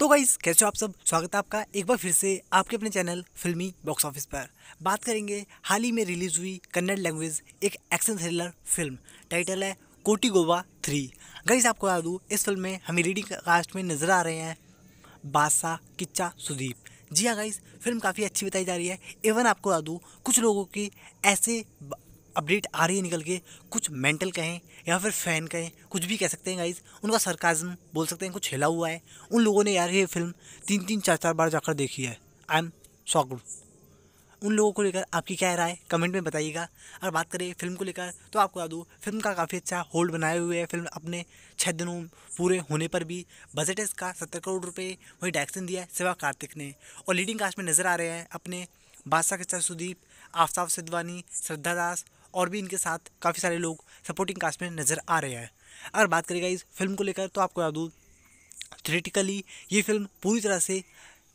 तो गाइस कैसे हो आप सब स्वागत है आपका एक बार फिर से आपके अपने चैनल फिल्मी बॉक्स ऑफिस पर बात करेंगे हाल ही में रिलीज हुई कन्नड़ लैंग्वेज एक एक्शन थ्रिलर फिल्म टाइटल है कोटी गोवा थ्री गाइस आपको बता दूँ इस फिल्म में हमें रीडिंग कास्ट में नज़र आ रहे हैं बादशाह किच्चा सुदीप जी हाँ गाइस फिल्म काफ़ी अच्छी बताई जा रही है इवन आपको बता दूँ कुछ लोगों की ऐसे अपडेट आ रही है निकल के कुछ मेंटल कहें या फिर फ़ैन कहें कुछ भी कह सकते हैं गाइज उनका सरकाजम बोल सकते हैं कुछ हिला हुआ है उन लोगों ने यार ये फिल्म तीन तीन चार चार बार जाकर देखी है आई एम शॉकड उन लोगों को लेकर आपकी क्या राय कमेंट में बताइएगा अगर बात करें फिल्म को लेकर तो आपको बता दूँ फिल्म का काफ़ी अच्छा होल्ड बनाए हुए है फिल्म अपने छः दिनों पूरे होने पर भी बजट है इसका सत्तर करोड़ रुपये वही डायरेक्शन दिया है सिवा कार्तिक ने और लीडिंग कास्ट में नज़र आ रहे हैं अपने बादशाह के चार सुदीप आफ्ताब सिद्धवानी श्रद्धा दास और भी इनके साथ काफ़ी सारे लोग सपोर्टिंग कास्ट में नज़र आ रहे हैं अगर बात करेगा इस फिल्म को लेकर तो आपको याद दूँ थ्रेटिकली ये फिल्म पूरी तरह से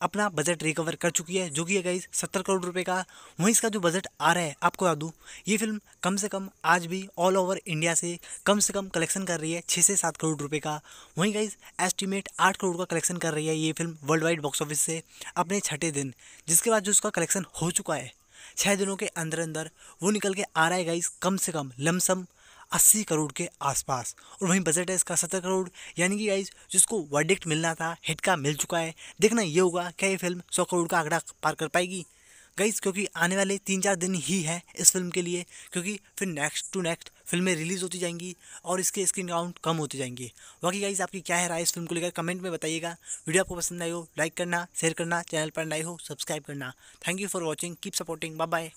अपना बजट रिकवर कर चुकी है जो कि है गाइज सत्तर करोड़ रुपए का वहीं इसका जो बजट आ रहा है आपको याद दूँ ये फिल्म कम से कम आज भी ऑल ओवर इंडिया से कम से कम कलेक्शन कर रही है छः से सात करोड़ रुपए का वहीं गाइज एस्टिमेट आठ करोड़ का कलेक्शन कर रही है ये film worldwide box office से अपने छठे दिन जिसके बाद जो उसका कलेक्शन हो चुका है छः दिनों के अंदर अंदर वो निकल के आ रहा है गाइस कम से कम लमसम अस्सी करोड़ के आसपास और वहीं बजट है इसका सत्तर करोड़ यानी कि गाइज जिसको वर्डिक्ट मिलना था हिट का मिल चुका है देखना ये होगा क्या ये फिल्म सौ करोड़ का आंकड़ा पार कर पाएगी गई क्योंकि आने वाले तीन चार दिन ही है इस फिल्म के लिए क्योंकि फिर नेक्स्ट टू नेक्स्ट फिल्में रिलीज़ होती जाएंगी और इसके स्क्रीन काउंट कम होते जाएंगे बाकी गाइज आपकी क्या है राय इस फिल्म को लेकर कमेंट में बताइएगा वीडियो आपको पसंद आई हो लाइक करना शेयर करना चैनल पर नए हो सब्सक्राइब करना thank you for watching keep supporting bye bye